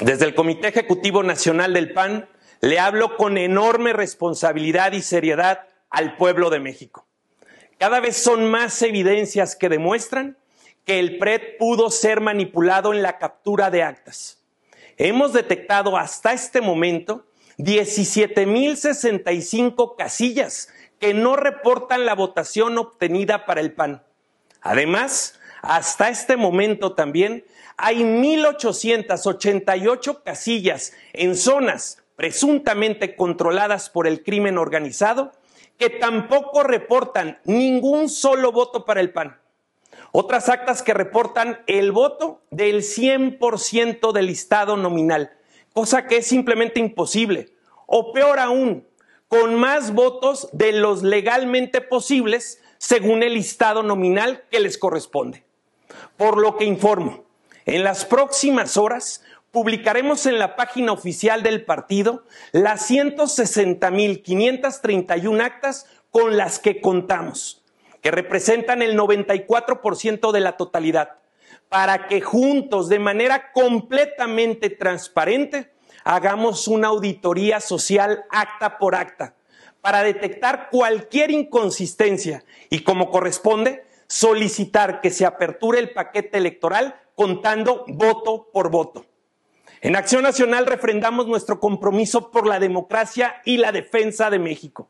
Desde el Comité Ejecutivo Nacional del PAN le hablo con enorme responsabilidad y seriedad al pueblo de México. Cada vez son más evidencias que demuestran que el PRED pudo ser manipulado en la captura de actas. Hemos detectado hasta este momento 17.065 casillas que no reportan la votación obtenida para el PAN. Además, hasta este momento también hay 1.888 casillas en zonas presuntamente controladas por el crimen organizado que tampoco reportan ningún solo voto para el PAN. Otras actas que reportan el voto del 100% del listado nominal, cosa que es simplemente imposible. O peor aún, con más votos de los legalmente posibles según el listado nominal que les corresponde. Por lo que informo, en las próximas horas publicaremos en la página oficial del partido las 160.531 actas con las que contamos, que representan el 94% de la totalidad, para que juntos, de manera completamente transparente, hagamos una auditoría social acta por acta, para detectar cualquier inconsistencia y, como corresponde, solicitar que se aperture el paquete electoral contando voto por voto. En Acción Nacional refrendamos nuestro compromiso por la democracia y la defensa de México.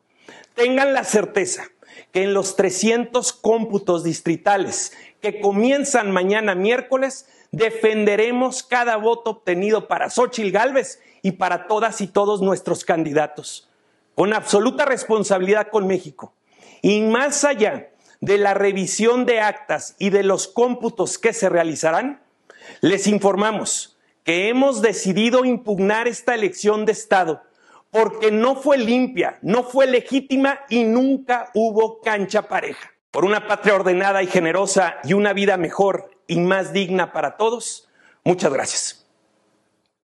Tengan la certeza que en los 300 cómputos distritales que comienzan mañana miércoles, defenderemos cada voto obtenido para Xochil Gálvez y para todas y todos nuestros candidatos, con absoluta responsabilidad con México. Y más allá de la revisión de actas y de los cómputos que se realizarán, les informamos que hemos decidido impugnar esta elección de Estado porque no fue limpia, no fue legítima y nunca hubo cancha pareja. Por una patria ordenada y generosa y una vida mejor y más digna para todos, muchas gracias.